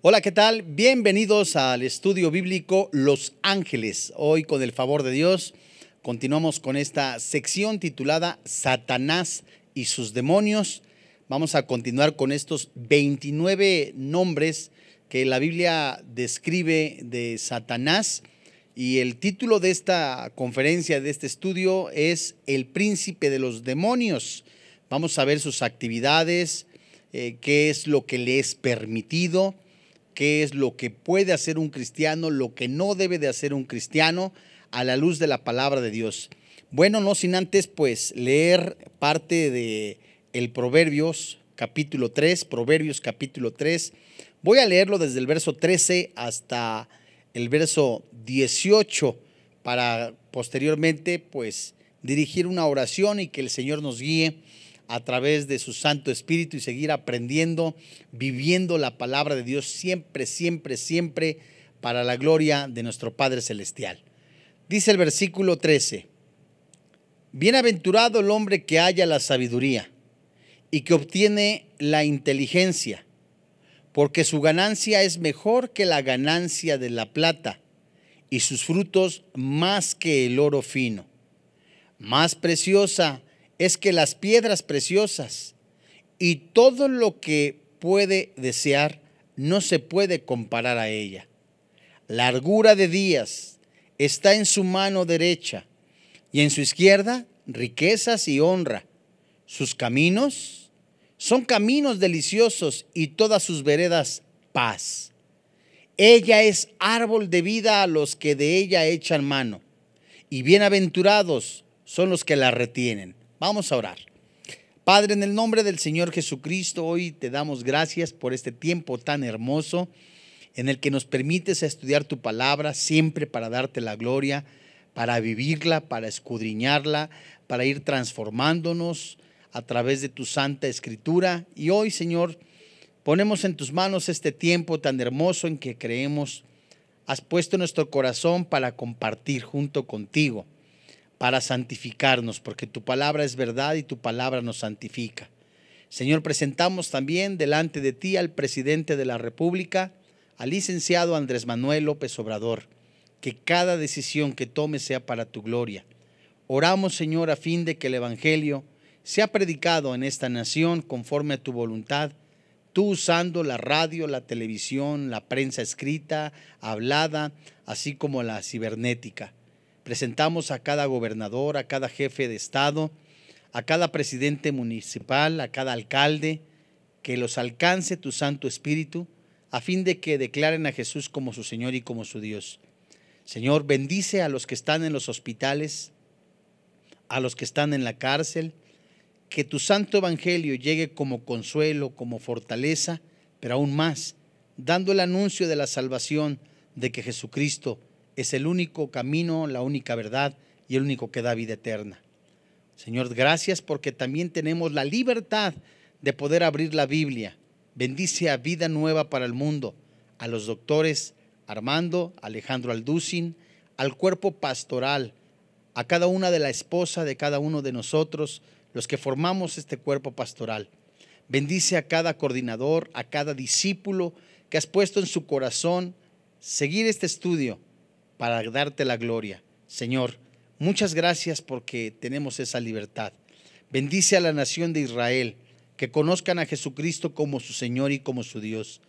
Hola, ¿qué tal? Bienvenidos al estudio bíblico Los Ángeles. Hoy, con el favor de Dios, continuamos con esta sección titulada Satanás y sus demonios. Vamos a continuar con estos 29 nombres que la Biblia describe de Satanás. Y el título de esta conferencia, de este estudio, es El príncipe de los demonios. Vamos a ver sus actividades, eh, qué es lo que le es permitido qué es lo que puede hacer un cristiano, lo que no debe de hacer un cristiano a la luz de la palabra de Dios. Bueno, no sin antes pues leer parte de el Proverbios capítulo 3, Proverbios capítulo 3. Voy a leerlo desde el verso 13 hasta el verso 18 para posteriormente pues dirigir una oración y que el Señor nos guíe a través de su Santo Espíritu y seguir aprendiendo, viviendo la palabra de Dios siempre, siempre, siempre para la gloria de nuestro Padre Celestial. Dice el versículo 13, Bienaventurado el hombre que haya la sabiduría y que obtiene la inteligencia, porque su ganancia es mejor que la ganancia de la plata y sus frutos más que el oro fino. Más preciosa es que las piedras preciosas y todo lo que puede desear no se puede comparar a ella. Largura de días está en su mano derecha y en su izquierda riquezas y honra. Sus caminos son caminos deliciosos y todas sus veredas paz. Ella es árbol de vida a los que de ella echan mano y bienaventurados son los que la retienen. Vamos a orar. Padre, en el nombre del Señor Jesucristo, hoy te damos gracias por este tiempo tan hermoso en el que nos permites estudiar tu palabra siempre para darte la gloria, para vivirla, para escudriñarla, para ir transformándonos a través de tu santa escritura. Y hoy, Señor, ponemos en tus manos este tiempo tan hermoso en que creemos has puesto nuestro corazón para compartir junto contigo para santificarnos, porque tu palabra es verdad y tu palabra nos santifica. Señor, presentamos también delante de ti al presidente de la República, al licenciado Andrés Manuel López Obrador, que cada decisión que tome sea para tu gloria. Oramos, Señor, a fin de que el Evangelio sea predicado en esta nación conforme a tu voluntad, tú usando la radio, la televisión, la prensa escrita, hablada, así como la cibernética. Presentamos a cada gobernador, a cada jefe de Estado, a cada presidente municipal, a cada alcalde, que los alcance tu Santo Espíritu, a fin de que declaren a Jesús como su Señor y como su Dios. Señor, bendice a los que están en los hospitales, a los que están en la cárcel, que tu santo evangelio llegue como consuelo, como fortaleza, pero aún más, dando el anuncio de la salvación de que Jesucristo, es el único camino, la única verdad y el único que da vida eterna. Señor, gracias porque también tenemos la libertad de poder abrir la Biblia. Bendice a vida nueva para el mundo, a los doctores Armando, Alejandro Alducin, al cuerpo pastoral, a cada una de la esposa de cada uno de nosotros, los que formamos este cuerpo pastoral. Bendice a cada coordinador, a cada discípulo que has puesto en su corazón seguir este estudio para darte la gloria. Señor, muchas gracias porque tenemos esa libertad. Bendice a la nación de Israel, que conozcan a Jesucristo como su Señor y como su Dios.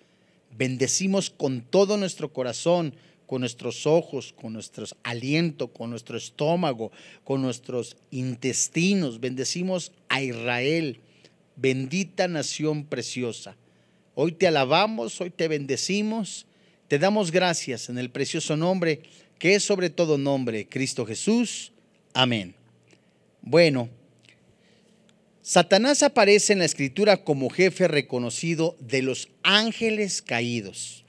Bendecimos con todo nuestro corazón, con nuestros ojos, con nuestro aliento, con nuestro estómago, con nuestros intestinos. Bendecimos a Israel, bendita nación preciosa. Hoy te alabamos, hoy te bendecimos te damos gracias en el precioso nombre que es sobre todo nombre, Cristo Jesús. Amén. Bueno, Satanás aparece en la escritura como jefe reconocido de los ángeles caídos.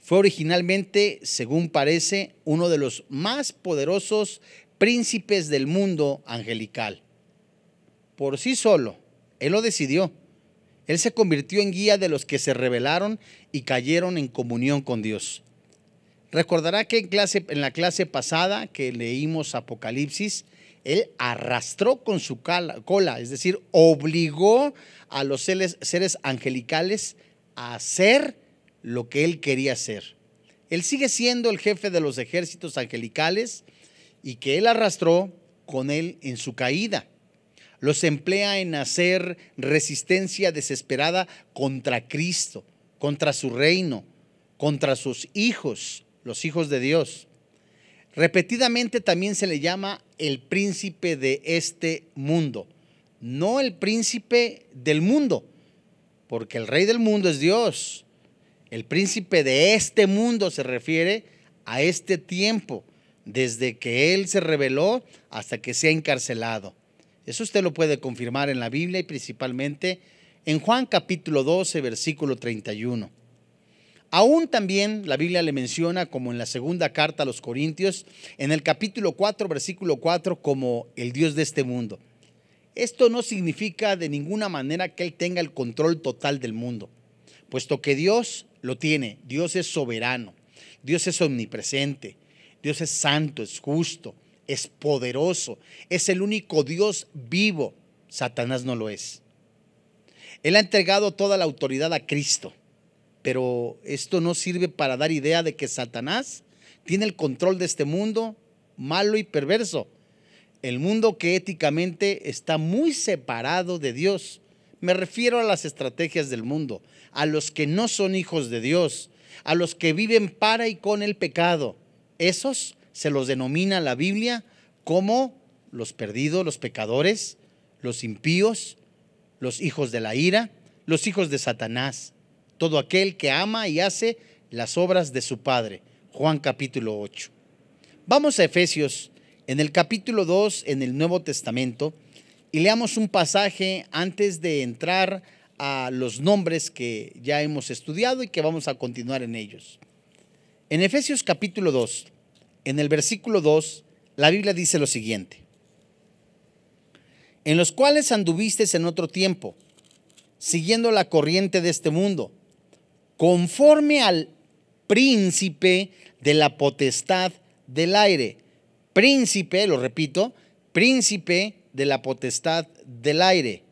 Fue originalmente, según parece, uno de los más poderosos príncipes del mundo angelical. Por sí solo, él lo decidió él se convirtió en guía de los que se rebelaron y cayeron en comunión con Dios. Recordará que en, clase, en la clase pasada que leímos Apocalipsis, él arrastró con su cola, es decir, obligó a los seres, seres angelicales a hacer lo que él quería hacer. Él sigue siendo el jefe de los ejércitos angelicales y que él arrastró con él en su caída. Los emplea en hacer resistencia desesperada contra Cristo, contra su reino, contra sus hijos, los hijos de Dios. Repetidamente también se le llama el príncipe de este mundo, no el príncipe del mundo, porque el rey del mundo es Dios. El príncipe de este mundo se refiere a este tiempo, desde que Él se reveló hasta que se ha encarcelado. Eso usted lo puede confirmar en la Biblia y principalmente en Juan capítulo 12, versículo 31. Aún también la Biblia le menciona, como en la segunda carta a los Corintios, en el capítulo 4, versículo 4, como el Dios de este mundo. Esto no significa de ninguna manera que Él tenga el control total del mundo, puesto que Dios lo tiene. Dios es soberano, Dios es omnipresente, Dios es santo, es justo, es poderoso, es el único Dios vivo. Satanás no lo es. Él ha entregado toda la autoridad a Cristo, pero esto no sirve para dar idea de que Satanás tiene el control de este mundo malo y perverso. El mundo que éticamente está muy separado de Dios. Me refiero a las estrategias del mundo, a los que no son hijos de Dios, a los que viven para y con el pecado. Esos se los denomina la Biblia como los perdidos, los pecadores, los impíos, los hijos de la ira, los hijos de Satanás, todo aquel que ama y hace las obras de su Padre. Juan capítulo 8. Vamos a Efesios en el capítulo 2 en el Nuevo Testamento y leamos un pasaje antes de entrar a los nombres que ya hemos estudiado y que vamos a continuar en ellos. En Efesios capítulo 2, en el versículo 2, la Biblia dice lo siguiente, en los cuales anduviste en otro tiempo, siguiendo la corriente de este mundo, conforme al príncipe de la potestad del aire. Príncipe, lo repito, príncipe de la potestad del aire.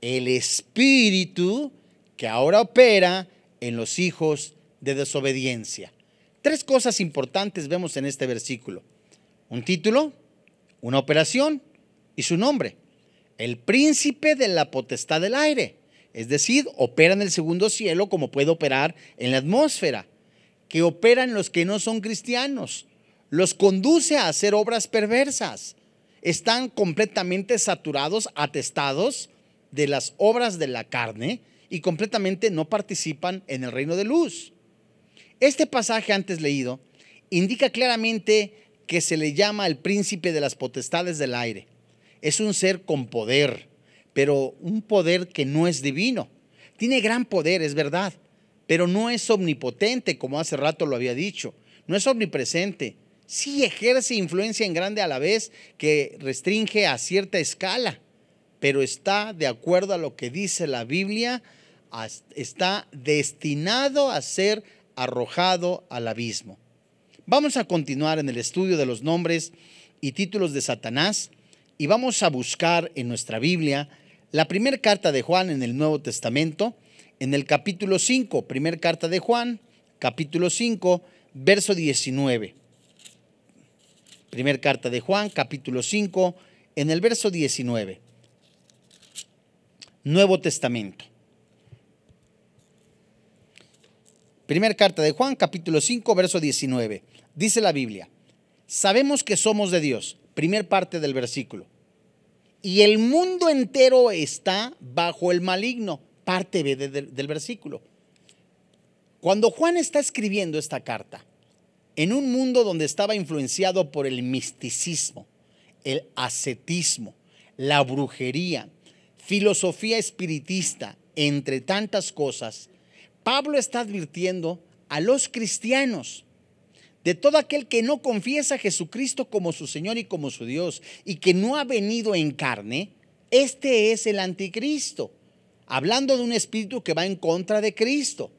El espíritu que ahora opera en los hijos de desobediencia. Tres cosas importantes vemos en este versículo. Un título, una operación y su nombre. El príncipe de la potestad del aire. Es decir, opera en el segundo cielo como puede operar en la atmósfera. Que operan los que no son cristianos. Los conduce a hacer obras perversas. Están completamente saturados, atestados de las obras de la carne y completamente no participan en el reino de luz. Este pasaje antes leído indica claramente que se le llama el príncipe de las potestades del aire. Es un ser con poder, pero un poder que no es divino. Tiene gran poder, es verdad, pero no es omnipotente, como hace rato lo había dicho. No es omnipresente. Sí ejerce influencia en grande a la vez que restringe a cierta escala, pero está de acuerdo a lo que dice la Biblia, está destinado a ser arrojado al abismo. Vamos a continuar en el estudio de los nombres y títulos de Satanás y vamos a buscar en nuestra Biblia la primera carta de Juan en el Nuevo Testamento, en el capítulo 5, primera carta de Juan, capítulo 5, verso 19. Primer carta de Juan, capítulo 5, en el verso 19. Nuevo Testamento. Primera carta de Juan, capítulo 5, verso 19. Dice la Biblia, sabemos que somos de Dios, primera parte del versículo. Y el mundo entero está bajo el maligno, parte B del versículo. Cuando Juan está escribiendo esta carta, en un mundo donde estaba influenciado por el misticismo, el ascetismo, la brujería, filosofía espiritista, entre tantas cosas, Pablo está advirtiendo a los cristianos de todo aquel que no confiesa a Jesucristo como su Señor y como su Dios y que no ha venido en carne, este es el anticristo, hablando de un espíritu que va en contra de Cristo.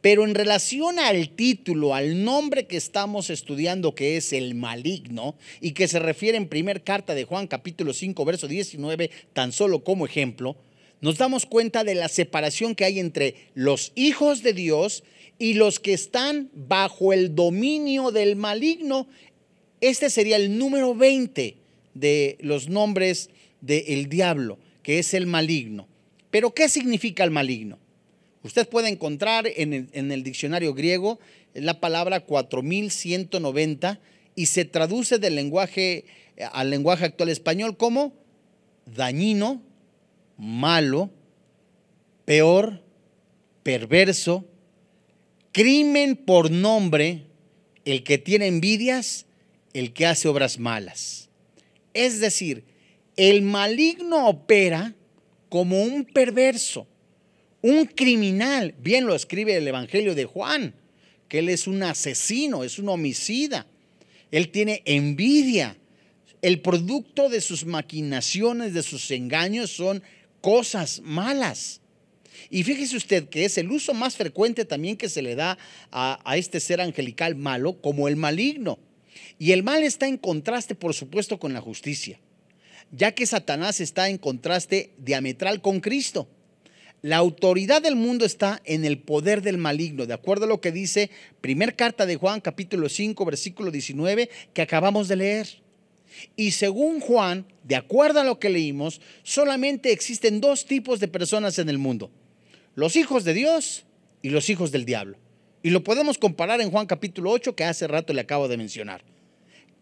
Pero en relación al título, al nombre que estamos estudiando, que es el maligno, y que se refiere en primera carta de Juan capítulo 5, verso 19, tan solo como ejemplo, nos damos cuenta de la separación que hay entre los hijos de Dios y los que están bajo el dominio del maligno. Este sería el número 20 de los nombres del diablo, que es el maligno. Pero ¿qué significa el maligno? Usted puede encontrar en el, en el diccionario griego la palabra 4190 y se traduce del lenguaje eh, al lenguaje actual español como dañino, malo, peor, perverso, crimen por nombre, el que tiene envidias, el que hace obras malas. Es decir, el maligno opera como un perverso, un criminal. Bien lo escribe el Evangelio de Juan, que él es un asesino, es un homicida. Él tiene envidia. El producto de sus maquinaciones, de sus engaños son cosas malas. Y fíjese usted que es el uso más frecuente también que se le da a, este ser angelical malo como el maligno. Y el mal está en contraste, por supuesto, con la justicia, ya que Satanás está en contraste diametral con Cristo. La autoridad del mundo está en el poder del maligno, de acuerdo a lo que dice primer carta de Juan capítulo 5 versículo 19 que acabamos de leer. Y según Juan, de acuerdo a lo que leímos, solamente existen dos tipos de personas en el mundo, los hijos de Dios y los hijos del diablo. Y lo podemos comparar en Juan capítulo 8 que hace rato le acabo de mencionar.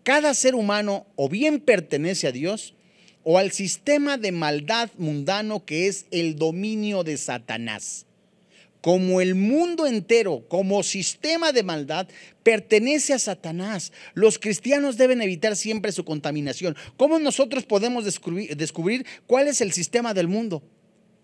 Cada ser humano o bien pertenece a Dios o al sistema de maldad mundano que es el dominio de Satanás como el mundo entero, como sistema de maldad, pertenece a Satanás. Los cristianos deben evitar siempre su contaminación. ¿Cómo nosotros podemos descubrir, cuál es el sistema del mundo?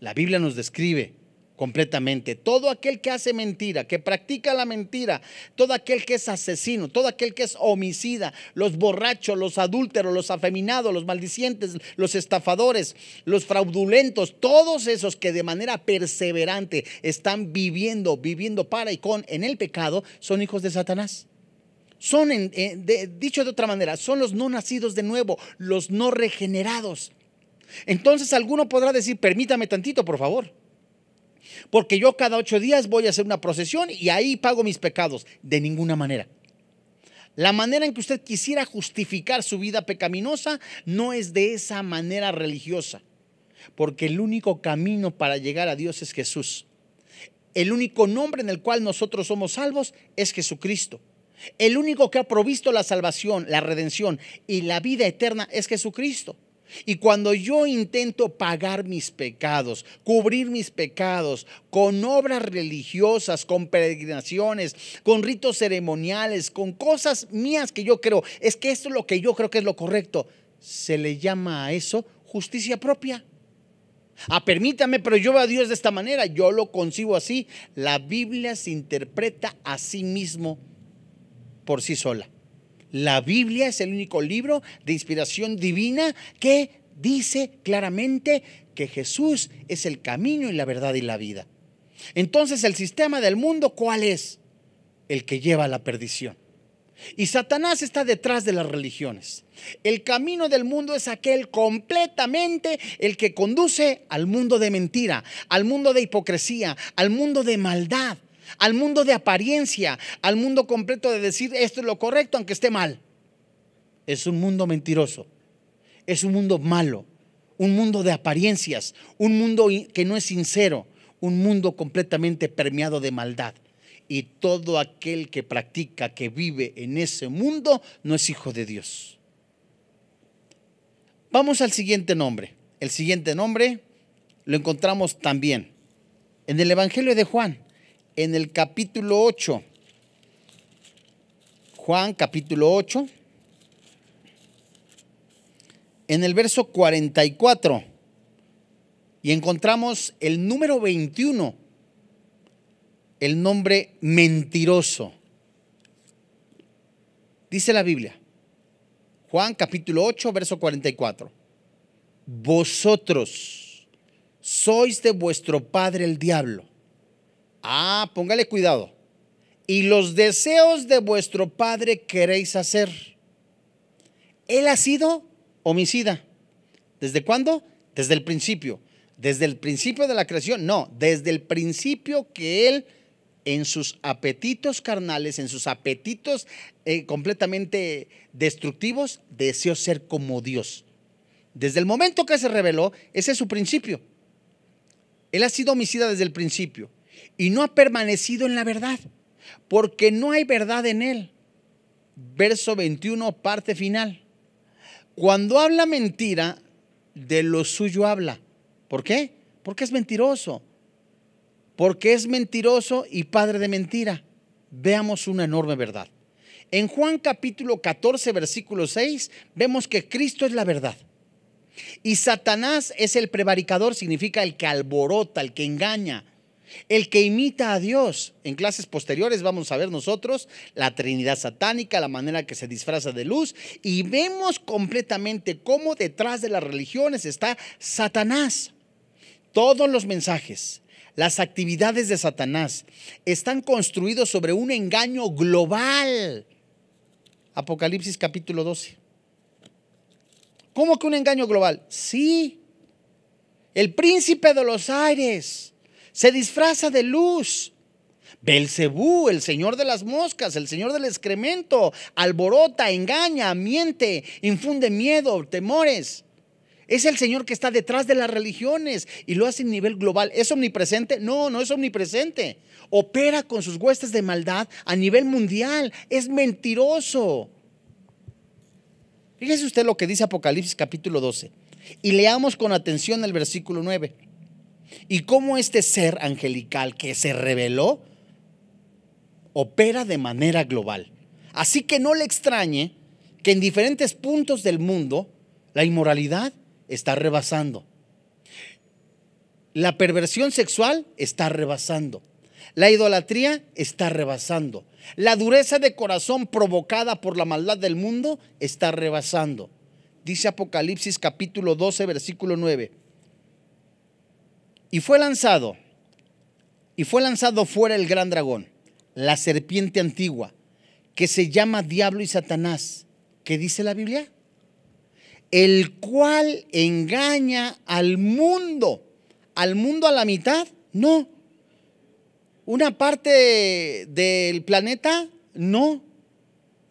La Biblia nos describe completamente. Todo aquel que hace mentira, que practica la mentira, todo aquel que es asesino, todo aquel que es homicida, los borrachos, los adúlteros, los afeminados, los maldicientes, los estafadores, los fraudulentos, todos esos que de manera perseverante están viviendo, viviendo para y con en el pecado, son hijos de Satanás. Son, eh, dicho de otra manera, son los no nacidos de nuevo, los no regenerados. Entonces alguno podrá decir, permítame tantito, por favor porque yo cada ocho días voy a hacer una procesión y ahí pago mis pecados. De ninguna manera. La manera en que usted quisiera justificar su vida pecaminosa no es de esa manera religiosa, porque el único camino para llegar a Dios es Jesús. El único nombre en el cual nosotros somos salvos es Jesucristo. El único que ha provisto la salvación, la redención y la vida eterna es Jesucristo. Y cuando yo intento pagar mis pecados, cubrir mis pecados con obras religiosas, con peregrinaciones, con ritos ceremoniales, con cosas mías que yo creo, es que esto es lo que yo creo que es lo correcto, se le llama a eso justicia propia. Ah, permítame, pero yo veo a Dios de esta manera, yo lo concibo así. La Biblia se interpreta a sí mismo por sí sola. La Biblia es el único libro de inspiración divina que dice claramente que Jesús es el camino y la verdad y la vida. Entonces el sistema del mundo, ¿cuál es? El que lleva a la perdición. Y Satanás está detrás de las religiones. El camino del mundo es aquel completamente el que conduce al mundo de mentira, al mundo de hipocresía, al mundo de maldad al mundo de apariencia, al mundo completo de decir esto es lo correcto aunque esté mal. Es un mundo mentiroso, es un mundo malo, un mundo de apariencias, un mundo que no es sincero, un mundo completamente permeado de maldad. Y todo aquel que practica, que vive en ese mundo, no es hijo de Dios. Vamos al siguiente nombre. El siguiente nombre lo encontramos también en el Evangelio de Juan en el capítulo 8. Juan capítulo 8. En el verso 44. Y encontramos el número 21. El nombre mentiroso. Dice la Biblia. Juan capítulo 8, verso 44. Vosotros sois de vuestro padre el diablo Ah, póngale cuidado. Y los deseos de vuestro padre queréis hacer. Él ha sido homicida. ¿Desde cuándo? Desde el principio. Desde el principio de la creación. No, desde el principio que él en sus apetitos carnales, en sus apetitos eh, completamente destructivos, deseó ser como Dios. Desde el momento que se reveló, ese es su principio. Él ha sido homicida desde el principio y no ha permanecido en la verdad, porque no hay verdad en él. Verso 21, parte final. Cuando habla mentira, de lo suyo habla. ¿Por qué? Porque es mentiroso. Porque es mentiroso y padre de mentira. Veamos una enorme verdad. En Juan capítulo 14, versículo 6, vemos que Cristo es la verdad. Y Satanás es el prevaricador, significa el que alborota, el que engaña, el que imita a Dios. En clases posteriores vamos a ver nosotros la Trinidad satánica, la manera que se disfraza de luz y vemos completamente cómo detrás de las religiones está Satanás. Todos los mensajes, las actividades de Satanás están construidos sobre un engaño global. Apocalipsis capítulo 12. ¿Cómo que un engaño global? Sí. El príncipe de los aires se disfraza de luz. Belcebú, el señor de las moscas, el señor del excremento, alborota, engaña, miente, infunde miedo, temores. Es el señor que está detrás de las religiones y lo hace a nivel global. ¿Es omnipresente? No, no es omnipresente. Opera con sus huestes de maldad a nivel mundial. Es mentiroso. Fíjese usted lo que dice Apocalipsis capítulo 12. Y leamos con atención el versículo 9 y cómo este ser angelical que se reveló opera de manera global. Así que no le extrañe que en diferentes puntos del mundo la inmoralidad está rebasando. La perversión sexual está rebasando. La idolatría está rebasando. La dureza de corazón provocada por la maldad del mundo está rebasando. Dice Apocalipsis capítulo 12, versículo 9. Y fue lanzado, y fue lanzado fuera el gran dragón, la serpiente antigua, que se llama Diablo y Satanás, ¿Qué dice la Biblia, el cual engaña al mundo, al mundo a la mitad, no. Una parte del planeta, no.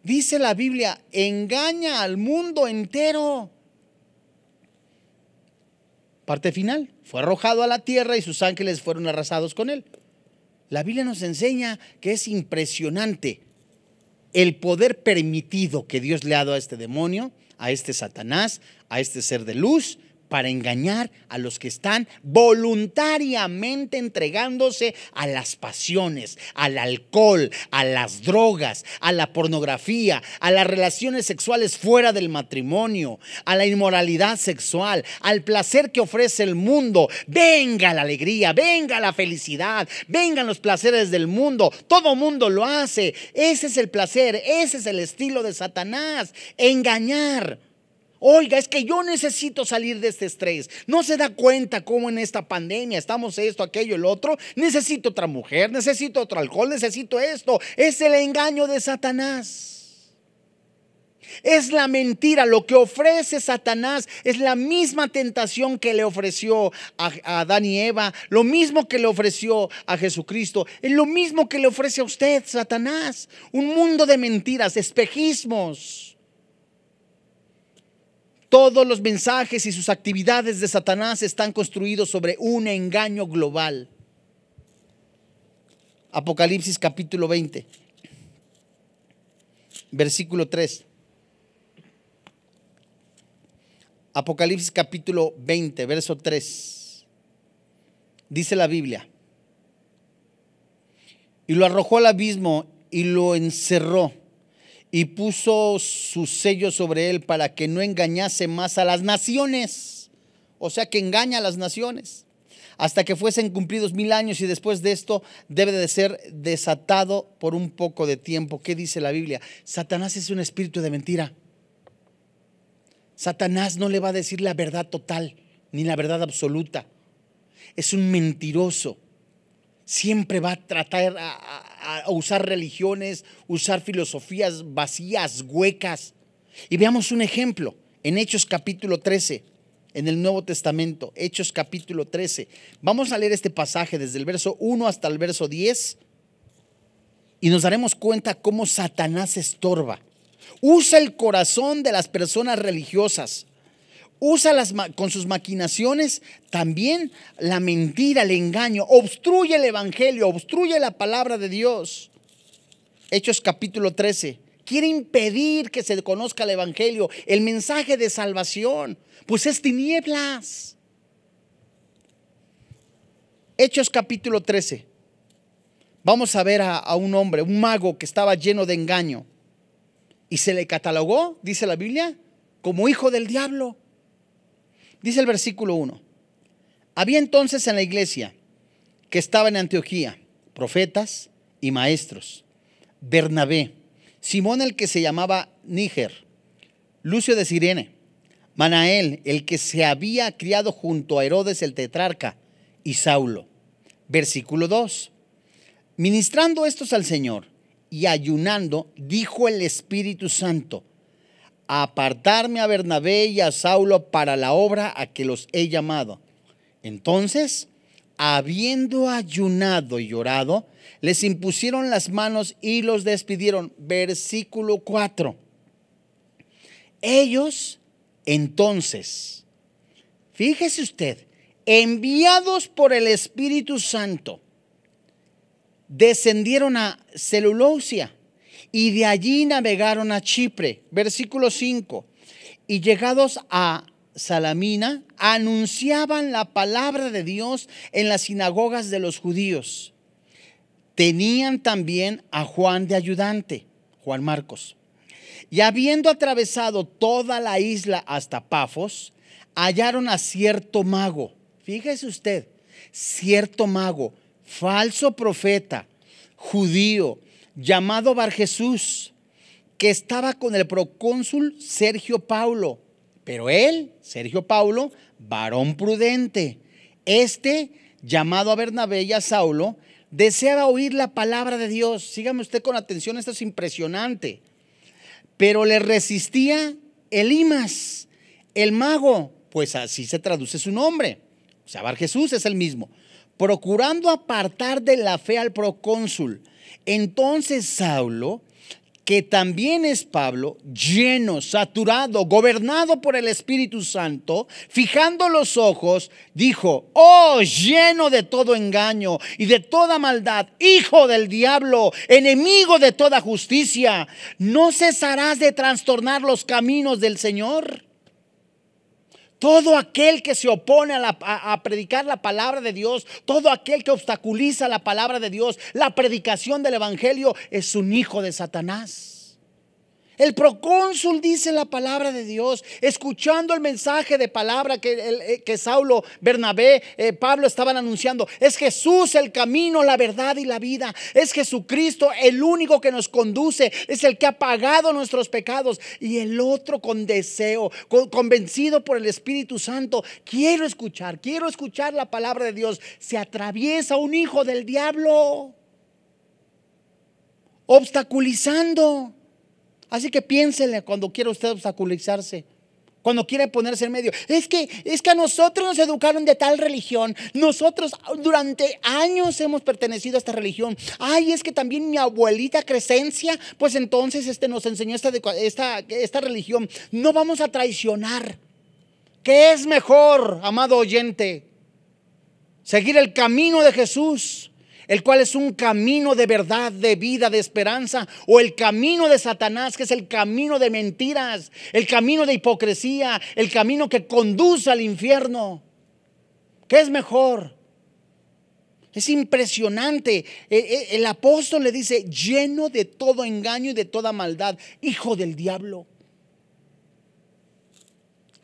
Dice la Biblia, engaña al mundo entero. Parte final. Fue arrojado a la tierra y sus ángeles fueron arrasados con él. La Biblia nos enseña que es impresionante el poder permitido que Dios le ha dado a este demonio, a este Satanás, a este ser de luz, para engañar a los que están voluntariamente entregándose a las pasiones, al alcohol, a las drogas, a la pornografía, a las relaciones sexuales fuera del matrimonio, a la inmoralidad sexual, al placer que ofrece el mundo. Venga la alegría, venga la felicidad, vengan los placeres del mundo. Todo mundo lo hace. Ese es el placer, ese es el estilo de Satanás, engañar. Oiga, es que yo necesito salir de este estrés. No se da cuenta cómo en esta pandemia estamos esto, aquello, el otro. Necesito otra mujer, necesito otro alcohol, necesito esto. Es el engaño de Satanás. Es la mentira, lo que ofrece Satanás es la misma tentación que le ofreció a, a, Adán y Eva, lo mismo que le ofreció a Jesucristo, es lo mismo que le ofrece a usted Satanás. Un mundo de mentiras, espejismos. Todos los mensajes y sus actividades de Satanás están construidos sobre un engaño global. Apocalipsis capítulo 20, versículo 3. Apocalipsis capítulo 20, verso 3. Dice la Biblia. Y lo arrojó al abismo y lo encerró y puso su sello sobre él para que no engañase más a las naciones. O sea que engaña a las naciones. Hasta que fuesen cumplidos mil años y después de esto debe de ser desatado por un poco de tiempo. ¿Qué dice la Biblia? Satanás es un espíritu de mentira. Satanás no le va a decir la verdad total ni la verdad absoluta. Es un mentiroso siempre va a tratar a, usar religiones, usar filosofías vacías, huecas. Y veamos un ejemplo en Hechos capítulo 13, en el Nuevo Testamento, Hechos capítulo 13. Vamos a leer este pasaje desde el verso 1 hasta el verso 10 y nos daremos cuenta cómo Satanás estorba. Usa el corazón de las personas religiosas usa las, con sus maquinaciones también la mentira, el engaño, obstruye el Evangelio, obstruye la palabra de Dios. Hechos capítulo 13. Quiere impedir que se conozca el Evangelio, el mensaje de salvación, pues es tinieblas. Hechos capítulo 13. Vamos a ver a, a un hombre, un mago que estaba lleno de engaño. Y se le catalogó, dice la Biblia, como hijo del diablo. Dice el versículo 1. Había entonces en la iglesia que estaba en Antioquía profetas y maestros. Bernabé, Simón el que se llamaba Níger, Lucio de Sirene, Manael el que se había criado junto a Herodes el tetrarca y Saulo. Versículo 2. Ministrando estos al Señor y ayunando, dijo el Espíritu Santo, apartarme a Bernabé y a Saulo para la obra a que los he llamado. Entonces, habiendo ayunado y llorado, les impusieron las manos y los despidieron. Versículo 4. Ellos entonces, fíjese usted, enviados por el Espíritu Santo, descendieron a Celulosia y de allí navegaron a Chipre. Versículo 5. Y llegados a Salamina, anunciaban la palabra de Dios en las sinagogas de los judíos. Tenían también a Juan de ayudante, Juan Marcos. Y habiendo atravesado toda la isla hasta Pafos, hallaron a cierto mago. Fíjese usted, cierto mago, falso profeta, judío llamado Bar Jesús, que estaba con el procónsul Sergio Paulo. Pero él, Sergio Paulo, varón prudente, este, llamado a Bernabé y a Saulo, deseaba oír la palabra de Dios. Sígame usted con atención, esto es impresionante. Pero le resistía Elimas, el mago, pues así se traduce su nombre. O sea, Bar Jesús es el mismo, procurando apartar de la fe al procónsul. Entonces Saulo, que también es Pablo, lleno, saturado, gobernado por el Espíritu Santo, fijando los ojos, dijo, oh, lleno de todo engaño y de toda maldad, hijo del diablo, enemigo de toda justicia, ¿no cesarás de trastornar los caminos del Señor? Todo aquel que se opone a, a, predicar la palabra de Dios, todo aquel que obstaculiza la palabra de Dios, la predicación del Evangelio, es un hijo de Satanás. El procónsul dice la palabra de Dios, escuchando el mensaje de palabra que, eh, Saulo, Bernabé, eh, Pablo estaban anunciando. Es Jesús el camino, la verdad y la vida. Es Jesucristo el único que nos conduce, es el que ha pagado nuestros pecados. Y el otro con deseo, convencido por el Espíritu Santo, quiero escuchar, quiero escuchar la palabra de Dios. Se atraviesa un hijo del diablo, obstaculizando Así que piénsele cuando quiera usted obstaculizarse, cuando quiere ponerse en medio. Es que, es que a nosotros nos educaron de tal religión. Nosotros durante años hemos pertenecido a esta religión. Ay, es que también mi abuelita Crescencia, pues entonces este, nos enseñó esta, esta religión. No vamos a traicionar. ¿Qué es mejor, amado oyente? Seguir el camino de Jesús el cual es un camino de verdad, de vida, de esperanza, o el camino de Satanás, que es el camino de mentiras, el camino de hipocresía, el camino que conduce al infierno. ¿Qué es mejor? Es impresionante. E, e, el, apóstol le dice, lleno de todo engaño y de toda maldad, hijo del diablo.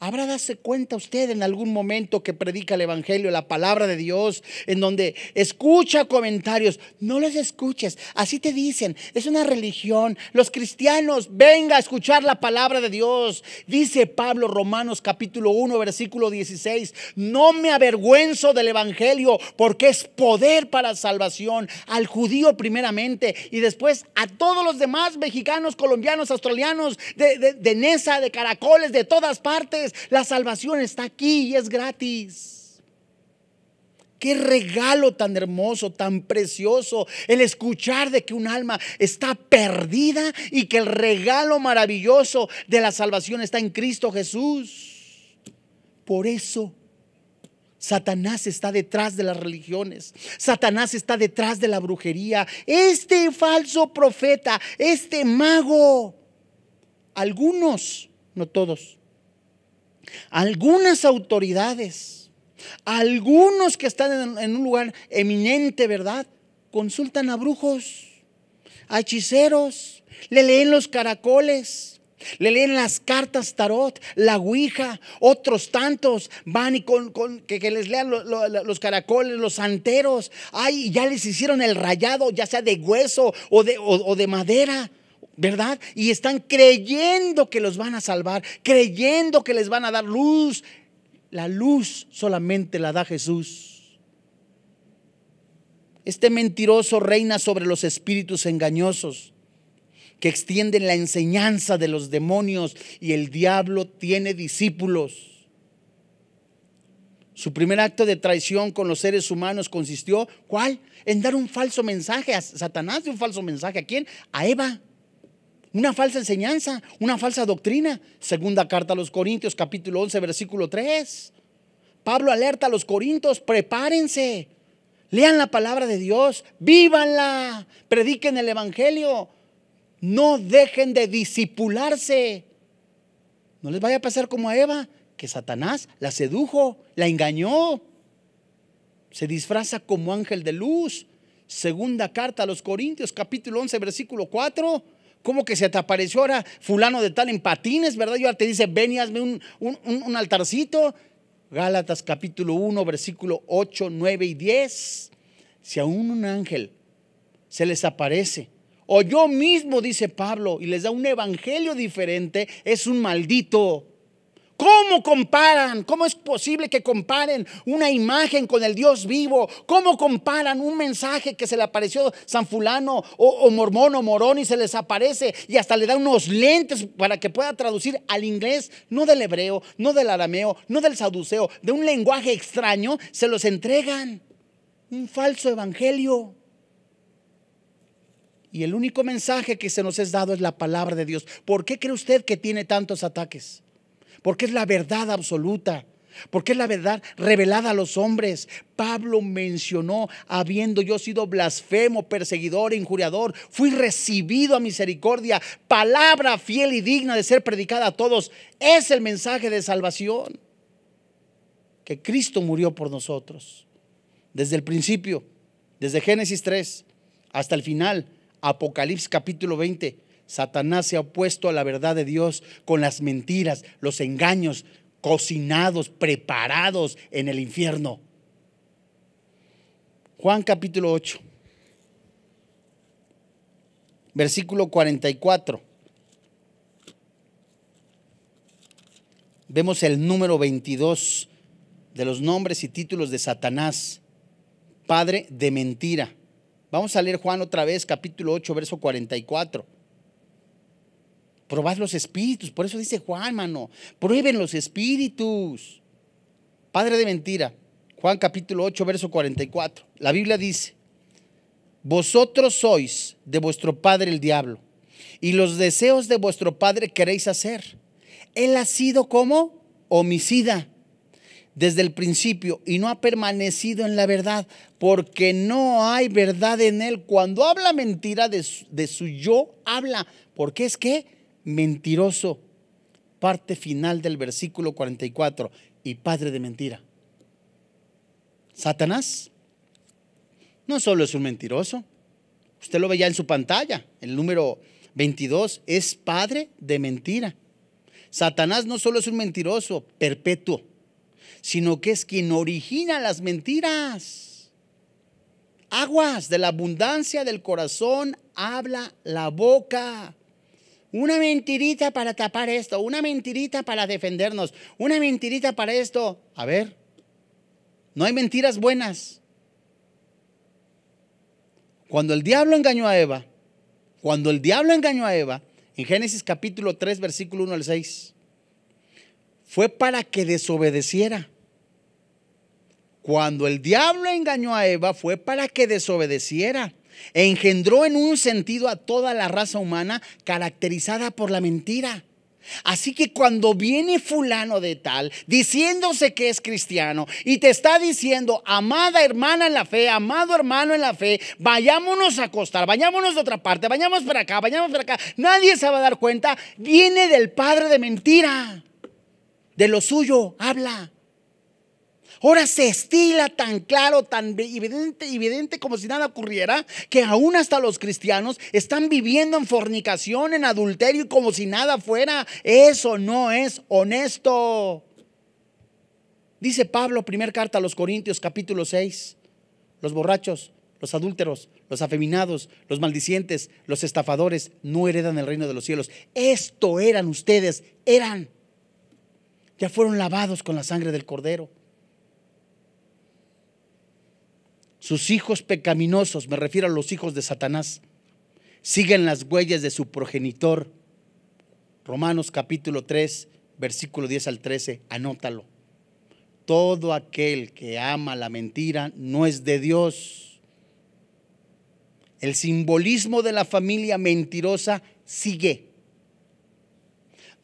¿Habrá darse cuenta usted en algún momento que predica el Evangelio, la palabra de Dios, en donde escucha comentarios? No los escuches, así te dicen, es una religión. Los cristianos, venga a escuchar la palabra de Dios. Dice Pablo Romanos capítulo 1, versículo 16, no me avergüenzo del Evangelio porque es poder para salvación al judío primeramente y después a todos los demás mexicanos, colombianos, australianos, de, de, de Nesa, de Caracoles, de todas partes la salvación está aquí y es gratis. Qué regalo tan hermoso, tan precioso, el escuchar de que un alma está perdida y que el regalo maravilloso de la salvación está en Cristo Jesús. Por eso Satanás está detrás de las religiones. Satanás está detrás de la brujería. Este falso profeta, este mago. Algunos, no todos, algunas autoridades, algunos que están en, un lugar eminente, ¿verdad? Consultan a brujos, a hechiceros, le leen los caracoles, le leen las cartas tarot, la ouija, otros tantos van y con, que, les lean los caracoles, los santeros. Ay, ya les hicieron el rayado, ya sea de hueso o de, o de madera. ¿verdad? Y están creyendo que los van a salvar, creyendo que les van a dar luz. La luz solamente la da Jesús. Este mentiroso reina sobre los espíritus engañosos que extienden la enseñanza de los demonios y el diablo tiene discípulos. Su primer acto de traición con los seres humanos consistió, ¿cuál? En dar un falso mensaje a Satanás, un falso mensaje a quién? A Eva. Una falsa enseñanza, una falsa doctrina. Segunda carta a los Corintios, capítulo 11, versículo 3. Pablo alerta a los Corintios, prepárense, lean la palabra de Dios, vívanla, prediquen el Evangelio, no dejen de disipularse. No les vaya a pasar como a Eva, que Satanás la sedujo, la engañó. Se disfraza como ángel de luz. Segunda carta a los Corintios, capítulo 11, versículo 4. ¿Cómo que se te apareció ahora fulano de tal en patines, verdad? Y ahora te dice, ven y un, un altarcito. Gálatas capítulo 1, versículo 8, 9 y 10. Si aún un ángel se les aparece, o yo mismo, dice Pablo, y les da un evangelio diferente, es un maldito. ¿Cómo comparan? ¿Cómo es posible que comparen una imagen con el Dios vivo? ¿Cómo comparan un mensaje que se le apareció San Fulano o, o Mormón o Morón y se les aparece y hasta le da unos lentes para que pueda traducir al inglés, no del hebreo, no del arameo, no del saduceo, de un lenguaje extraño, se los entregan? Un falso evangelio. Y el único mensaje que se nos es dado es la palabra de Dios. ¿Por qué cree usted que tiene tantos ataques? porque es la verdad absoluta, porque es la verdad revelada a los hombres. Pablo mencionó, habiendo yo sido blasfemo, perseguidor, injuriador, fui recibido a misericordia, palabra fiel y digna de ser predicada a todos. Es el mensaje de salvación, que Cristo murió por nosotros. Desde el principio, desde Génesis 3 hasta el final, Apocalipsis capítulo 20, Satanás se ha opuesto a la verdad de Dios con las mentiras, los engaños, cocinados, preparados en el infierno. Juan capítulo 8, versículo 44. Vemos el número 22 de los nombres y títulos de Satanás, padre de mentira. Vamos a leer Juan otra vez, capítulo 8, verso 44. Probad los espíritus. Por eso dice Juan, hermano, Prueben los espíritus. Padre de mentira. Juan capítulo 8, verso 44. La Biblia dice, vosotros sois de vuestro padre el diablo y los deseos de vuestro padre queréis hacer. Él ha sido como homicida desde el principio y no ha permanecido en la verdad, porque no hay verdad en él. Cuando habla mentira de su yo, habla, porque es que mentiroso, parte final del versículo 44, y padre de mentira. Satanás no solo es un mentiroso, usted lo veía en su pantalla, el número 22, es padre de mentira. Satanás no solo es un mentiroso perpetuo, sino que es quien origina las mentiras. Aguas de la abundancia del corazón habla la boca. Una mentirita para tapar esto, una mentirita para defendernos, una mentirita para esto. A ver, no hay mentiras buenas. Cuando el diablo engañó a Eva, cuando el diablo engañó a Eva, en Génesis capítulo 3, versículo 1 al 6, fue para que desobedeciera. Cuando el diablo engañó a Eva fue para que desobedeciera engendró en un sentido a toda la raza humana caracterizada por la mentira. Así que cuando viene fulano de tal, diciéndose que es cristiano, y te está diciendo, amada hermana en la fe, amado hermano en la fe, vayámonos a acostar, vayámonos de otra parte, vayamos para acá, vayamos para acá, nadie se va a dar cuenta, viene del padre de mentira, de lo suyo, habla. Ahora se estila tan claro, tan evidente, evidente como si nada ocurriera, que aún hasta los cristianos están viviendo en fornicación, en adulterio, y como si nada fuera. Eso no es honesto. Dice Pablo, primer carta a los Corintios, capítulo 6. Los borrachos, los adúlteros, los afeminados, los maldicientes, los estafadores no heredan el reino de los cielos. Esto eran ustedes, eran. Ya fueron lavados con la sangre del cordero Sus hijos pecaminosos, me refiero a los hijos de Satanás, siguen las huellas de su progenitor. Romanos capítulo 3, versículo 10 al 13, anótalo. Todo aquel que ama la mentira no es de Dios. El simbolismo de la familia mentirosa sigue.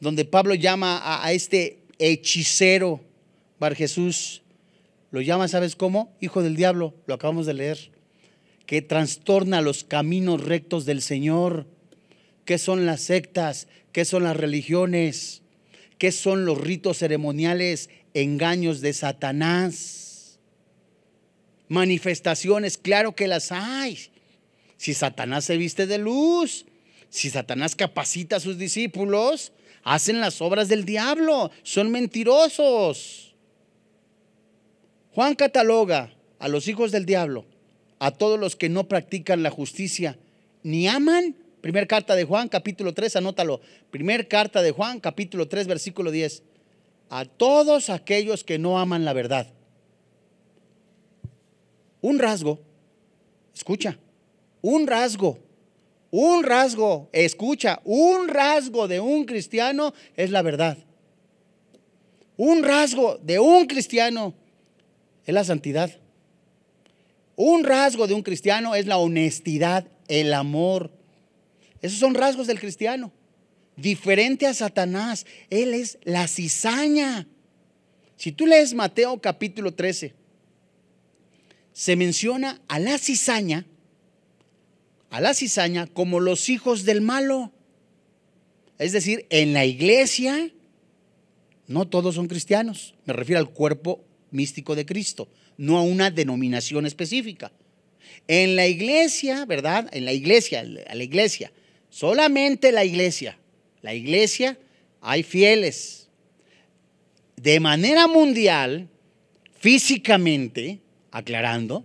Donde Pablo llama a, este hechicero, Bar Jesús, lo llama, ¿sabes cómo? Hijo del diablo, lo acabamos de leer, que trastorna los caminos rectos del Señor. ¿Qué son las sectas? ¿Qué son las religiones? ¿Qué son los ritos ceremoniales? Engaños de Satanás. Manifestaciones, claro que las hay. Si Satanás se viste de luz, si Satanás capacita a sus discípulos, hacen las obras del diablo, son mentirosos. Juan cataloga a los hijos del diablo, a todos los que no practican la justicia, ni aman. Primer carta de Juan, capítulo 3, anótalo. Primer carta de Juan, capítulo 3, versículo 10. A todos aquellos que no aman la verdad. Un rasgo, escucha, un rasgo, un rasgo, escucha, un rasgo de un cristiano es la verdad. Un rasgo de un cristiano es, es la santidad. Un rasgo de un cristiano es la honestidad, el amor. Esos son rasgos del cristiano. Diferente a Satanás, él es la cizaña. Si tú lees Mateo capítulo 13, se menciona a la cizaña, a la cizaña como los hijos del malo. Es decir, en la iglesia no todos son cristianos, me refiero al cuerpo místico de Cristo, no a una denominación específica. En la iglesia, ¿verdad? En la iglesia, a la iglesia, solamente la iglesia, la iglesia hay fieles. De manera mundial, físicamente, aclarando,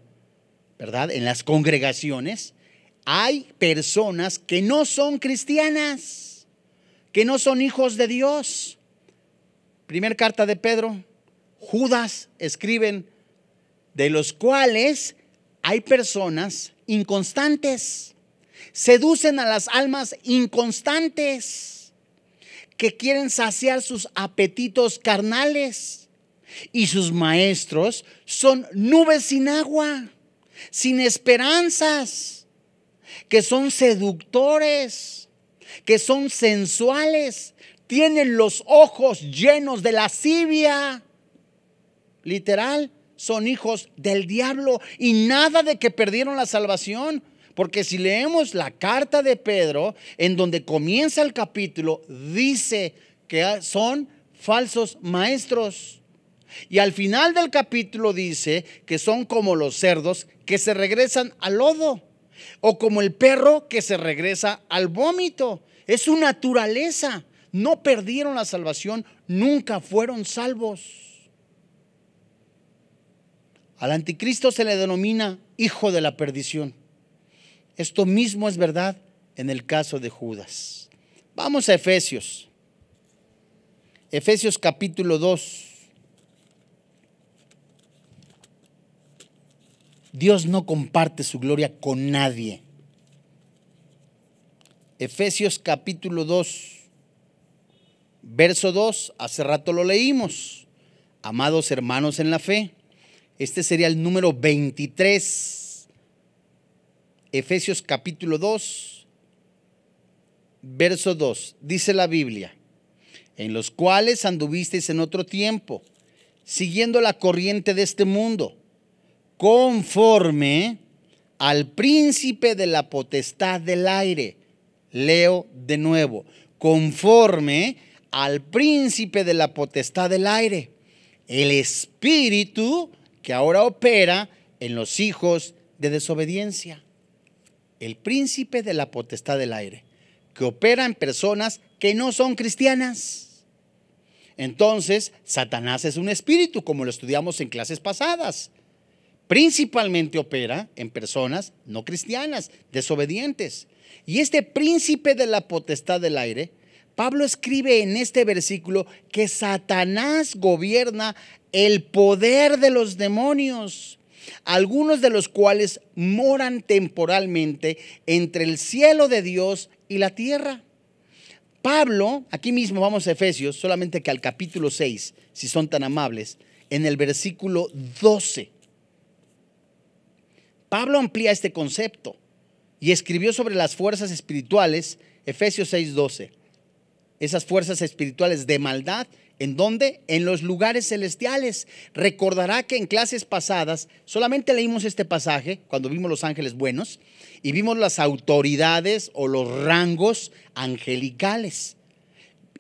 ¿verdad? En las congregaciones hay personas que no son cristianas, que no son hijos de Dios. Primer carta de Pedro, Judas, escriben, de los cuales hay personas inconstantes, seducen a las almas inconstantes, que quieren saciar sus apetitos carnales, y sus maestros son nubes sin agua, sin esperanzas, que son seductores, que son sensuales, tienen los ojos llenos de lascivia literal, son hijos del diablo y nada de que perdieron la salvación. Porque si leemos la carta de Pedro, en donde comienza el capítulo, dice que son falsos maestros. Y al final del capítulo dice que son como los cerdos que se regresan al lodo o como el perro que se regresa al vómito. Es su naturaleza. No perdieron la salvación, nunca fueron salvos. Al anticristo se le denomina hijo de la perdición. Esto mismo es verdad en el caso de Judas. Vamos a Efesios. Efesios capítulo 2. Dios no comparte su gloria con nadie. Efesios capítulo 2, verso 2, hace rato lo leímos. Amados hermanos en la fe, este sería el número 23. Efesios capítulo 2, verso 2. Dice la Biblia, en los cuales anduvisteis en otro tiempo, siguiendo la corriente de este mundo, conforme al príncipe de la potestad del aire. Leo de nuevo, conforme al príncipe de la potestad del aire, el espíritu que ahora opera en los hijos de desobediencia. El príncipe de la potestad del aire, que opera en personas que no son cristianas. Entonces, Satanás es un espíritu, como lo estudiamos en clases pasadas. Principalmente opera en personas no cristianas, desobedientes. Y este príncipe de la potestad del aire, Pablo escribe en este versículo que Satanás gobierna el poder de los demonios, algunos de los cuales moran temporalmente entre el cielo de Dios y la tierra. Pablo, aquí mismo vamos a Efesios, solamente que al capítulo 6, si son tan amables, en el versículo 12. Pablo amplía este concepto y escribió sobre las fuerzas espirituales, Efesios 12, esas fuerzas espirituales de maldad ¿En dónde? En los lugares celestiales. Recordará que en clases pasadas solamente leímos este pasaje cuando vimos los ángeles buenos y vimos las autoridades o los rangos angelicales.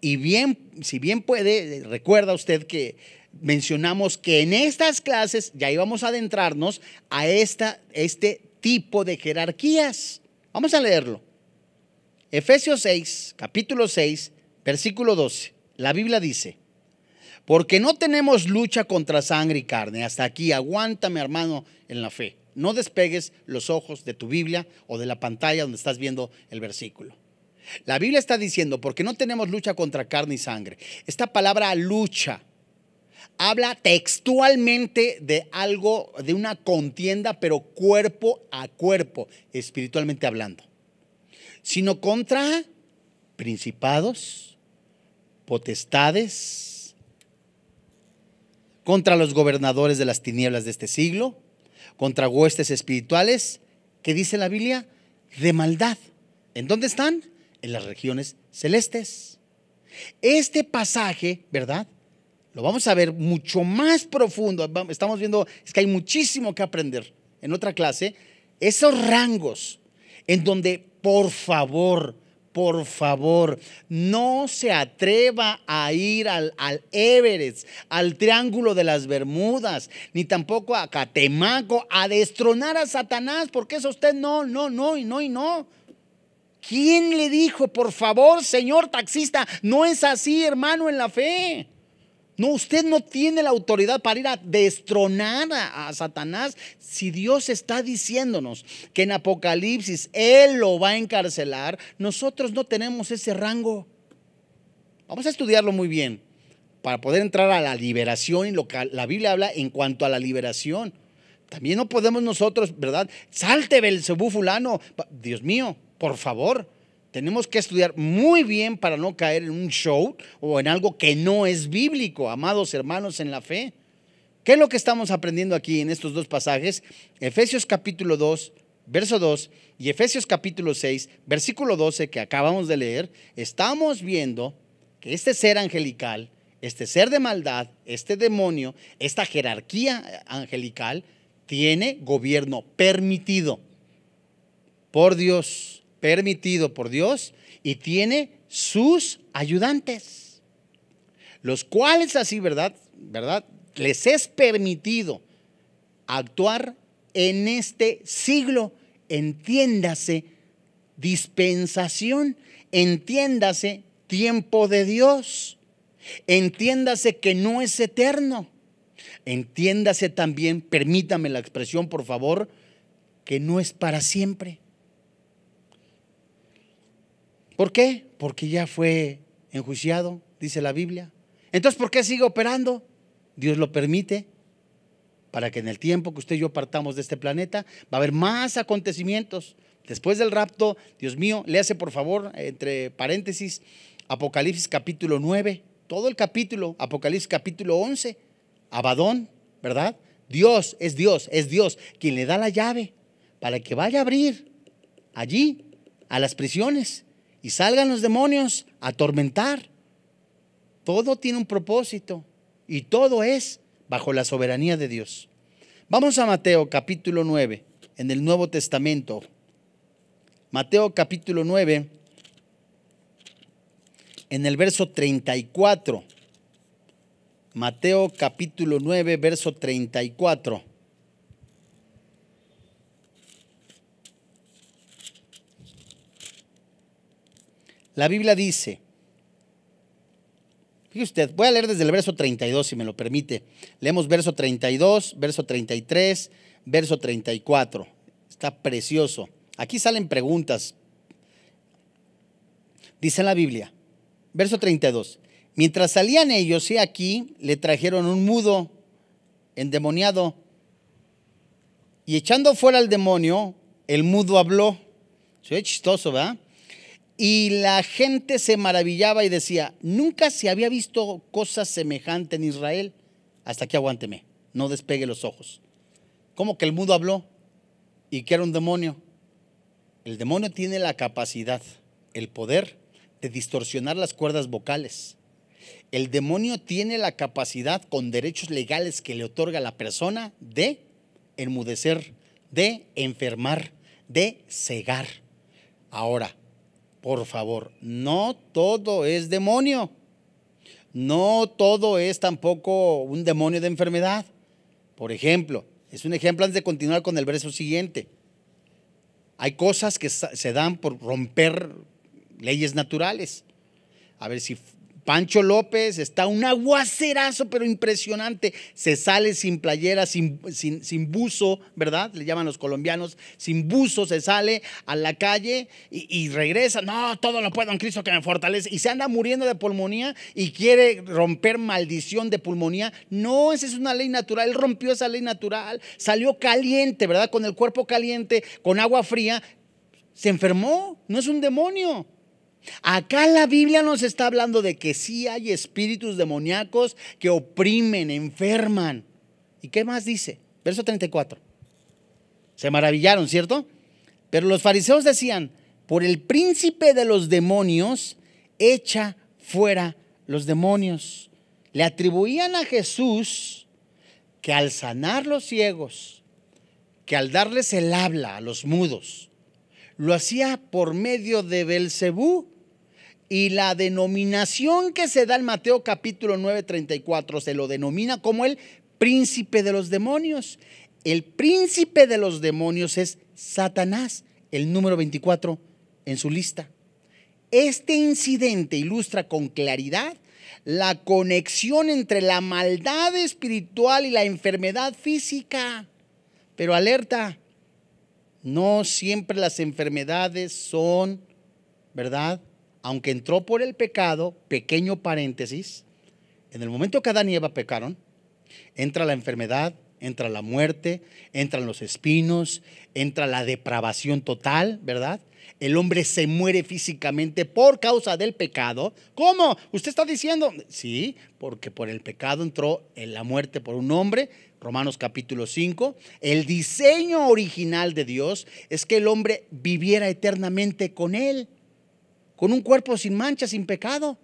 Y bien, si bien puede, recuerda usted que mencionamos que en estas clases ya íbamos a adentrarnos a esta, este tipo de jerarquías. Vamos a leerlo. Efesios 6, capítulo 6, versículo 12. La Biblia dice, porque no tenemos lucha contra sangre y carne. Hasta aquí, aguántame hermano en la fe. No despegues los ojos de tu Biblia o de la pantalla donde estás viendo el versículo. La Biblia está diciendo, porque no tenemos lucha contra carne y sangre. Esta palabra lucha habla textualmente de algo, de una contienda, pero cuerpo a cuerpo, espiritualmente hablando. Sino contra principados, potestades, contra los gobernadores de las tinieblas de este siglo, contra huestes espirituales, que dice la Biblia, de maldad. ¿En dónde están? En las regiones celestes. Este pasaje, ¿verdad? Lo vamos a ver mucho más profundo. Estamos viendo, es que hay muchísimo que aprender en otra clase. Esos rangos en donde, por favor, por favor, no se atreva a ir al, Everest, al Triángulo de las Bermudas, ni tampoco a Catemaco, a destronar a Satanás, porque eso usted no, no, no, y no, y no. ¿Quién le dijo, por favor, señor taxista, no es así, hermano, en la fe? No, usted no tiene la autoridad para ir a destronar a, Satanás si Dios está diciéndonos que en Apocalipsis Él lo va a encarcelar. Nosotros no tenemos ese rango. Vamos a estudiarlo muy bien para poder entrar a la liberación y lo que la Biblia habla en cuanto a la liberación. También no podemos nosotros, ¿verdad? Salte Belcebú fulano. Dios mío, por favor. Tenemos que estudiar muy bien para no caer en un show o en algo que no es bíblico, amados hermanos en la fe. ¿Qué es lo que estamos aprendiendo aquí en estos dos pasajes? Efesios capítulo 2, verso 2 y Efesios capítulo 6, versículo 12 que acabamos de leer. Estamos viendo que este ser angelical, este ser de maldad, este demonio, esta jerarquía angelical, tiene gobierno permitido por Dios permitido por Dios y tiene sus ayudantes, los cuales así, ¿verdad? ¿Verdad? Les es permitido actuar en este siglo, entiéndase dispensación, entiéndase tiempo de Dios, entiéndase que no es eterno, entiéndase también, permítame la expresión por favor, que no es para siempre. ¿Por qué? Porque ya fue enjuiciado, dice la Biblia. Entonces, ¿por qué sigue operando? Dios lo permite para que en el tiempo que usted y yo partamos de este planeta va a haber más acontecimientos. Después del rapto, Dios mío, hace por favor, entre paréntesis, Apocalipsis capítulo 9, todo el capítulo, Apocalipsis capítulo 11, Abadón, ¿verdad? Dios es Dios, es Dios quien le da la llave para que vaya a abrir allí a las prisiones y salgan los demonios a atormentar. Todo tiene un propósito y todo es bajo la soberanía de Dios. Vamos a Mateo capítulo 9 en el Nuevo Testamento. Mateo capítulo 9 en el verso 34. Mateo capítulo 9 verso 34. La Biblia dice, fíjese usted, voy a leer desde el verso 32, si me lo permite. Leemos verso 32, verso 33, verso 34. Está precioso. Aquí salen preguntas. Dice la Biblia, verso 32. Mientras salían ellos, y aquí le trajeron un mudo endemoniado. Y echando fuera al demonio, el mudo habló. Se chistoso, ¿verdad? Y la gente se maravillaba y decía, nunca se había visto cosa semejante en Israel. Hasta aquí aguánteme, no despegue los ojos. ¿Cómo que el mudo habló y que era un demonio? El demonio tiene la capacidad, el poder de distorsionar las cuerdas vocales. El demonio tiene la capacidad con derechos legales que le otorga a la persona de enmudecer, de enfermar, de cegar. Ahora, por favor, no todo es demonio. No todo es tampoco un demonio de enfermedad. Por ejemplo, es un ejemplo antes de continuar con el verso siguiente. Hay cosas que se dan por romper leyes naturales. A ver si Pancho López está un aguacerazo, pero impresionante. Se sale sin playera, sin, buzo, ¿verdad? Le llaman los colombianos, sin buzo se sale a la calle y, regresa. No, todo lo puedo Cristo que me fortalece. Y se anda muriendo de pulmonía y quiere romper maldición de pulmonía. No, esa es una ley natural. Él rompió esa ley natural. Salió caliente, ¿verdad? Con el cuerpo caliente, con agua fría. Se enfermó. No es un demonio. Acá la Biblia nos está hablando de que sí hay espíritus demoníacos que oprimen, enferman. ¿Y qué más dice? Verso 34. Se maravillaron, ¿cierto? Pero los fariseos decían, por el príncipe de los demonios, echa fuera los demonios. Le atribuían a Jesús que al sanar los ciegos, que al darles el habla a los mudos, lo hacía por medio de Belcebú, y la denominación que se da en Mateo capítulo 9, 34 se lo denomina como el príncipe de los demonios. El príncipe de los demonios es Satanás, el número 24 en su lista. Este incidente ilustra con claridad la conexión entre la maldad espiritual y la enfermedad física. Pero alerta, no siempre las enfermedades son, ¿verdad? aunque entró por el pecado, pequeño paréntesis, en el momento que Adán y Eva pecaron, entra la enfermedad, entra la muerte, entran los espinos, entra la depravación total, ¿verdad? El hombre se muere físicamente por causa del pecado. ¿Cómo? Usted está diciendo, sí, porque por el pecado entró en la muerte por un hombre, Romanos capítulo 5. El diseño original de Dios es que el hombre viviera eternamente con él con un cuerpo sin mancha, sin pecado.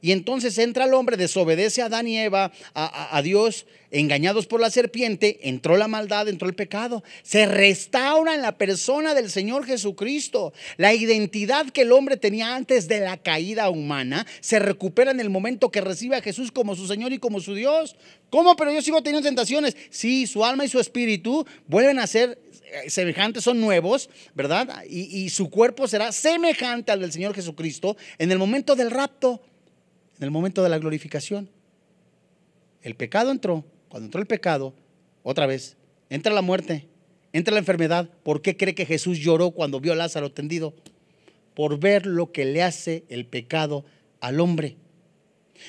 Y entonces entra el hombre, desobedece a Adán y Eva, a, Dios, engañados por la serpiente, entró la maldad, entró el pecado. Se restaura en la persona del Señor Jesucristo. La identidad que el hombre tenía antes de la caída humana se recupera en el momento que recibe a Jesús como su Señor y como su Dios. ¿Cómo? Pero yo sigo teniendo tentaciones. Sí, su alma y su espíritu vuelven a ser eh, semejantes son nuevos, ¿verdad? Y, su cuerpo será semejante al del Señor Jesucristo en el momento del rapto, en el momento de la glorificación. El pecado entró, cuando entró el pecado, otra vez, entra la muerte, entra la enfermedad. ¿Por qué cree que Jesús lloró cuando vio a Lázaro tendido? Por ver lo que le hace el pecado al hombre.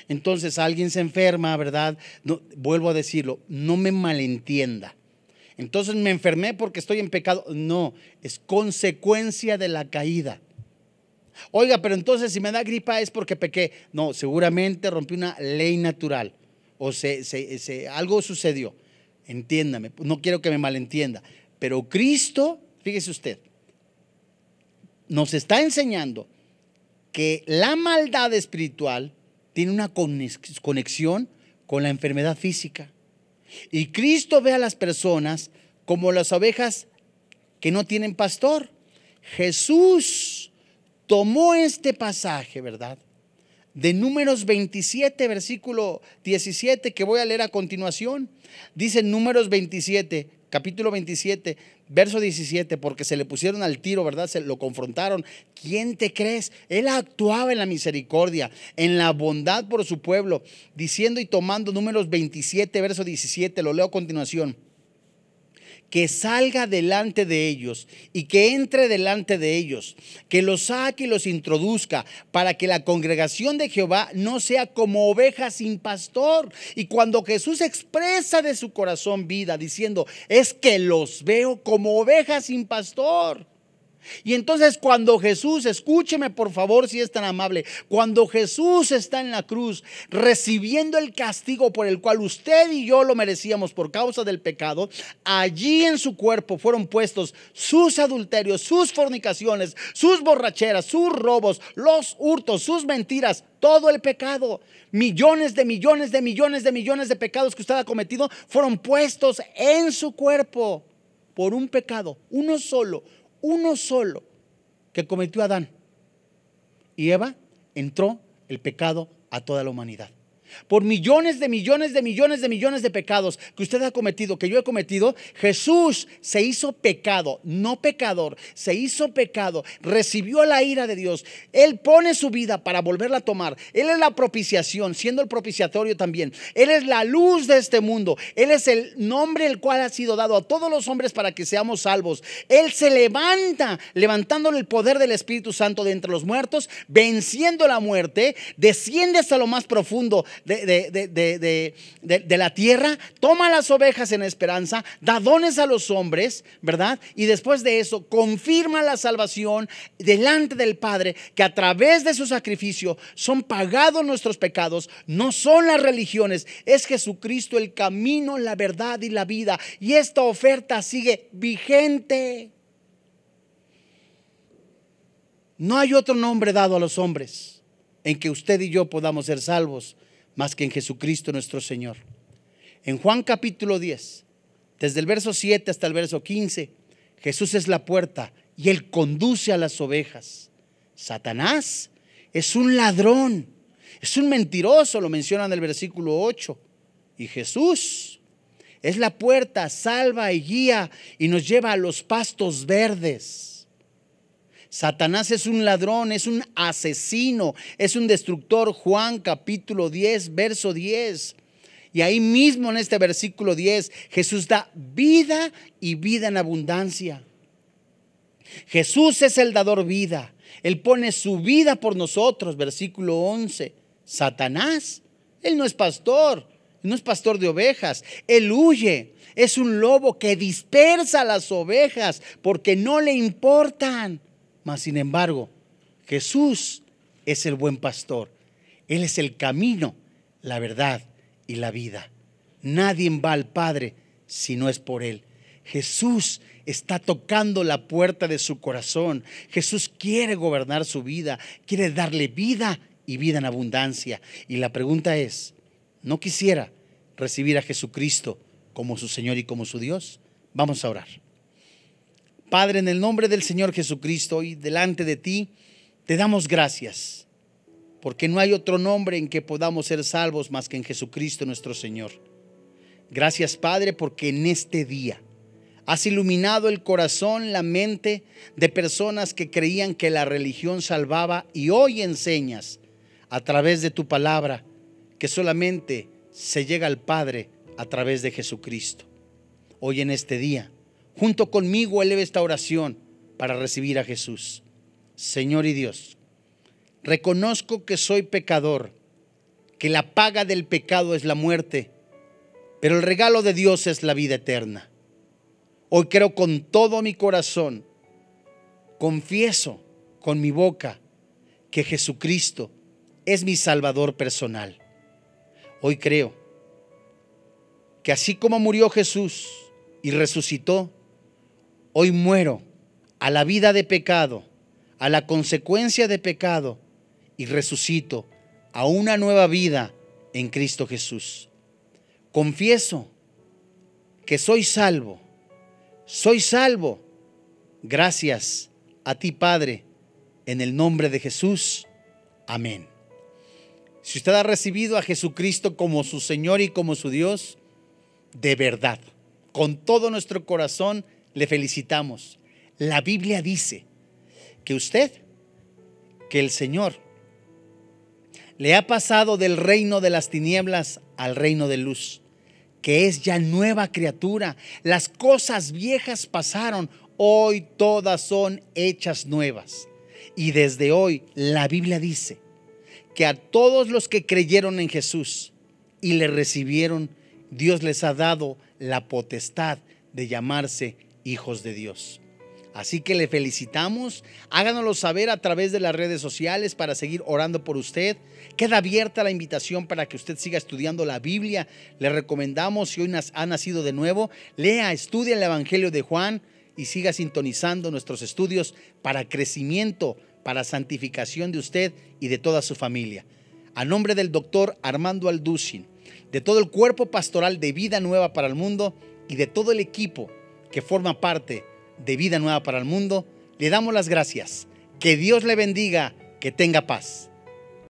Entonces alguien se enferma, ¿verdad? No, vuelvo a decirlo, no me malentienda entonces me enfermé porque estoy en pecado. No, es consecuencia de la caída. Oiga, pero entonces si me da gripa es porque pequé. No, seguramente rompí una ley natural o se, algo sucedió. Entiéndame, no quiero que me malentienda. Pero Cristo, fíjese usted, nos está enseñando que la maldad espiritual tiene una conexión con la enfermedad física. Y Cristo ve a las personas como las ovejas que no tienen pastor. Jesús tomó este pasaje, ¿verdad? De números 27, versículo 17, que voy a leer a continuación. Dice números 27, capítulo 27, verso 17, porque se le pusieron al tiro, ¿verdad? Se lo confrontaron. ¿Quién te crees? Él actuaba en la misericordia, en la bondad por su pueblo, diciendo y tomando números 27, verso 17, lo leo a continuación que salga delante de ellos y que entre delante de ellos, que los saque y los introduzca, para que la congregación de Jehová no sea como oveja sin pastor. Y cuando Jesús expresa de su corazón vida diciendo, es que los veo como ovejas sin pastor. Y entonces cuando Jesús, escúcheme por favor si es tan amable, cuando Jesús está en la cruz recibiendo el castigo por el cual usted y yo lo merecíamos por causa del pecado, allí en su cuerpo fueron puestos sus adulterios, sus fornicaciones, sus borracheras, sus robos, los hurtos, sus mentiras, todo el pecado. Millones de millones de millones de millones de pecados que usted ha cometido fueron puestos en su cuerpo por un pecado, uno solo uno solo que cometió Adán. Y Eva entró el pecado a toda la humanidad por millones de millones de millones de millones de pecados que usted ha cometido, que yo he cometido, Jesús se hizo pecado, no pecador, se hizo pecado, recibió la ira de Dios. Él pone su vida para volverla a tomar. Él es la propiciación, siendo el propiciatorio también. Él es la luz de este mundo. Él es el nombre el cual ha sido dado a todos los hombres para que seamos salvos. Él se levanta, levantándole el poder del Espíritu Santo de entre los muertos, venciendo la muerte, desciende hasta lo más profundo, de, la tierra, toma las ovejas en esperanza, da dones a los hombres, ¿verdad? Y después de eso, confirma la salvación delante del Padre, que a través de su sacrificio son pagados nuestros pecados, no son las religiones, es Jesucristo el camino, la verdad y la vida. Y esta oferta sigue vigente. No hay otro nombre dado a los hombres en que usted y yo podamos ser salvos más que en Jesucristo nuestro Señor. En Juan capítulo 10, desde el verso 7 hasta el verso 15, Jesús es la puerta y él conduce a las ovejas. Satanás es un ladrón, es un mentiroso, lo mencionan en el versículo 8. Y Jesús es la puerta, salva y guía y nos lleva a los pastos verdes. Satanás es un ladrón, es un asesino, es un destructor. Juan capítulo 10, verso 10. Y ahí mismo en este versículo 10, Jesús da vida y vida en abundancia. Jesús es el dador vida. Él pone su vida por nosotros, versículo 11. Satanás, él no es pastor, no es pastor de ovejas, él huye. Es un lobo que dispersa las ovejas porque no le importan. Mas, sin embargo, Jesús es el buen pastor. Él es el camino, la verdad y la vida. Nadie va al Padre si no es por Él. Jesús está tocando la puerta de su corazón. Jesús quiere gobernar su vida, quiere darle vida y vida en abundancia. Y la pregunta es, ¿no quisiera recibir a Jesucristo como su Señor y como su Dios? Vamos a orar. Padre, en el nombre del Señor Jesucristo y delante de ti, te damos gracias, porque no hay otro nombre en que podamos ser salvos más que en Jesucristo nuestro Señor. Gracias, Padre, porque en este día has iluminado el corazón, la mente de personas que creían que la religión salvaba y hoy enseñas a través de tu palabra que solamente se llega al Padre a través de Jesucristo. Hoy en este día Junto conmigo eleve esta oración para recibir a Jesús. Señor y Dios, reconozco que soy pecador, que la paga del pecado es la muerte, pero el regalo de Dios es la vida eterna. Hoy creo con todo mi corazón, confieso con mi boca que Jesucristo es mi Salvador personal. Hoy creo que así como murió Jesús y resucitó, hoy muero a la vida de pecado, a la consecuencia de pecado, y resucito a una nueva vida en Cristo Jesús. Confieso que soy salvo, soy salvo. Gracias a ti, Padre, en el nombre de Jesús. Amén. Si usted ha recibido a Jesucristo como su Señor y como su Dios, de verdad, con todo nuestro corazón, le felicitamos. La Biblia dice que usted, que el Señor, le ha pasado del reino de las tinieblas al reino de luz, que es ya nueva criatura. Las cosas viejas pasaron, hoy todas son hechas nuevas. Y desde hoy la Biblia dice que a todos los que creyeron en Jesús y le recibieron, Dios les ha dado la potestad de llamarse hijos de Dios. Así que le felicitamos, háganoslo saber a través de las redes sociales para seguir orando por usted. Queda abierta la invitación para que usted siga estudiando la Biblia. Le recomendamos, si hoy ha nacido de nuevo, lea, estudia el Evangelio de Juan y siga sintonizando nuestros estudios para crecimiento, para santificación de usted y de toda su familia. A nombre del doctor Armando Alducin, de todo el cuerpo pastoral de Vida Nueva para el Mundo y de todo el equipo que forma parte de Vida Nueva para el Mundo, le damos las gracias. Que Dios le bendiga, que tenga paz.